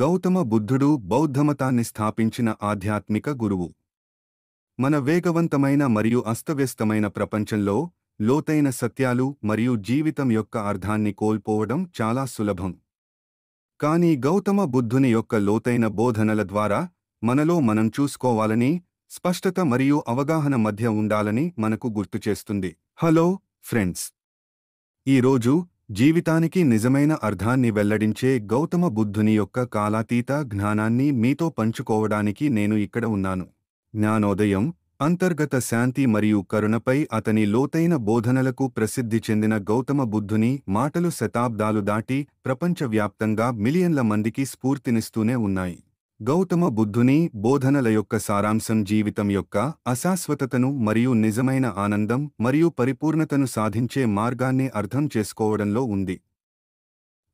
గౌతమ బుద్ధుడు బౌద్ధమతాన్ని స్థాపించిన ఆధ్యాత్మిక గురువు మన వేగవంతమైన మరియు అస్తవ్యస్తమైన ప్రపంచంలో లోతైన సత్యాలు మరియు జీవితం యొక్క అర్థాన్ని కోల్పోవడం చాలా సులభం కానీ గౌతమ బుద్ధుని యొక్క లోతైన బోధనల ద్వారా మనలో మనం చూసుకోవాలని స్పష్టత మరియు అవగాహన మధ్య ఉండాలని మనకు గుర్తుచేస్తుంది హలో ఫ్రెండ్స్ ఈరోజు జీవితానికి నిజమైన అర్థాన్ని వెల్లడించే గౌతమ బుద్ధుని యొక్క కాలాతీత జ్ఞానాన్ని మీతో పంచుకోవడానికి నేను ఇక్కడ ఉన్నాను జ్ఞానోదయం అంతర్గత శాంతి మరియు కరుణపై అతని లోతైన బోధనలకు ప్రసిద్ధి చెందిన గౌతమ బుద్ధుని మాటలు శతాబ్దాలు దాటి ప్రపంచవ్యాప్తంగా మిలియన్ల మందికి స్ఫూర్తినిస్తూనే ఉన్నాయి గౌతమ బుద్ధుని బోధనల యొక్క సారాంశం జీవితం యొక్క అశాశ్వతతను మరియు నిజమైన ఆనందం మరియు పరిపూర్ణతను సాధించే మార్గాన్ని అర్థం చేసుకోవడంలో ఉంది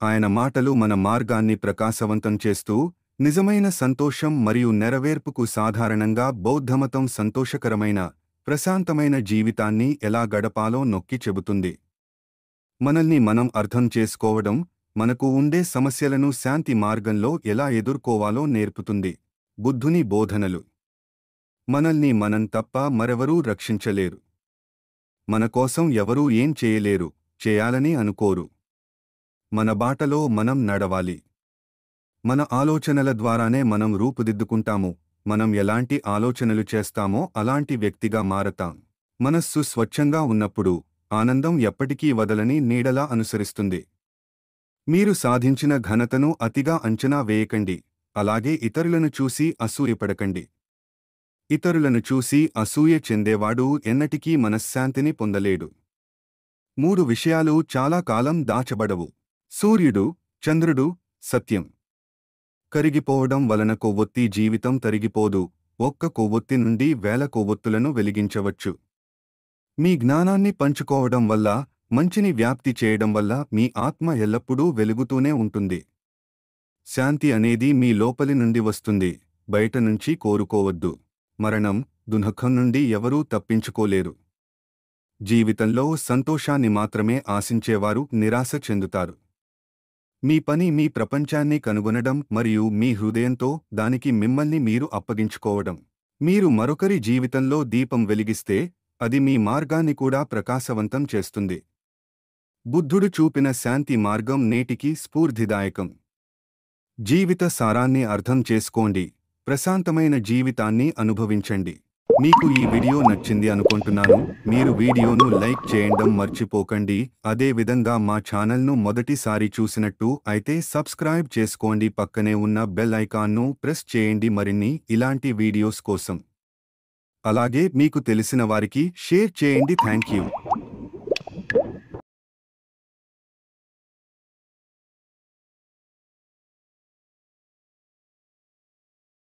ఆయన మాటలు మన మార్గాన్ని ప్రకాశవంతం చేస్తూ నిజమైన సంతోషం మరియు నెరవేర్పుకు సాధారణంగా బౌద్ధమతం సంతోషకరమైన ప్రశాంతమైన జీవితాన్ని ఎలా గడపాలో నొక్కి చెబుతుంది మనల్ని మనం అర్థం చేసుకోవడం మనకు ఉండే సమస్యలను శాంతి మార్గంలో ఎలా ఎదుర్కోవాలో నేర్పుతుంది బుద్ధుని బోధనలు మనల్ని మనం తప్ప మరెవరూ రక్షించలేరు మన కోసం ఎవరూ ఏం చేయలేరు చేయాలని అనుకోరు మన బాటలో మనం నడవాలి మన ఆలోచనల ద్వారానే మనం రూపుదిద్దుకుంటాము మనం ఎలాంటి ఆలోచనలు చేస్తామో అలాంటి వ్యక్తిగా మారతాం మనస్సు స్వచ్ఛంగా ఉన్నప్పుడు ఆనందం ఎప్పటికీ వదలని నీడలా అనుసరిస్తుంది మీరు సాధించిన ఘనతను అతిగా అంచనా వేయకండి అలాగే ఇతరులను చూసి అసూయపడకండి ఇతరులను చూసి అసూయ చెందేవాడు ఎన్నటికీ మనశ్శాంతిని పొందలేడు మూడు విషయాలు చాలా కాలం దాచబడవు సూర్యుడు చంద్రుడు సత్యం కరిగిపోవడం వలన కొవ్వొత్తి జీవితం తరిగిపోదు ఒక్క కొవ్వొత్తి నుండి వేల కొవ్వొత్తులను వెలిగించవచ్చు మీ జ్ఞానాన్ని పంచుకోవడం వల్ల మంచిని వ్యాప్తి చేయడం వల్ల మీ ఆత్మ ఎల్లప్పుడూ వెలుగుతూనే ఉంటుంది శాంతి అనేది మీ లోపలి నుండి వస్తుంది బయట నుంచి కోరుకోవద్దు మరణం దునఖం నుండి ఎవరూ తప్పించుకోలేరు జీవితంలో సంతోషాన్ని మాత్రమే ఆశించేవారు నిరాశ చెందుతారు మీ పని మీ ప్రపంచాన్ని కనుగొనడం మరియు మీ హృదయంతో దానికి మిమ్మల్ని మీరు అప్పగించుకోవడం మీరు మరొకరి జీవితంలో దీపం వెలిగిస్తే అది మీ మార్గాన్ని కూడా ప్రకాశవంతం చేస్తుంది బుద్ధుడు చూపిన శాంతి మార్గం నేటికి స్ఫూర్తిదాయకం జీవిత సారాన్ని అర్థం చేసుకోండి ప్రశాంతమైన జీవితాన్ని అనుభవించండి మీకు ఈ వీడియో నచ్చింది అనుకుంటున్నాను మీరు వీడియోను లైక్ చేయడం మర్చిపోకండి అదేవిధంగా మా ఛానల్ను మొదటిసారి చూసినట్టు అయితే సబ్స్క్రైబ్ చేసుకోండి పక్కనే ఉన్న బెల్ ఐకాన్ను ప్రెస్ చేయండి మరిన్ని ఇలాంటి వీడియోస్ కోసం అలాగే మీకు తెలిసిన వారికి షేర్ చేయండి థ్యాంక్ యూ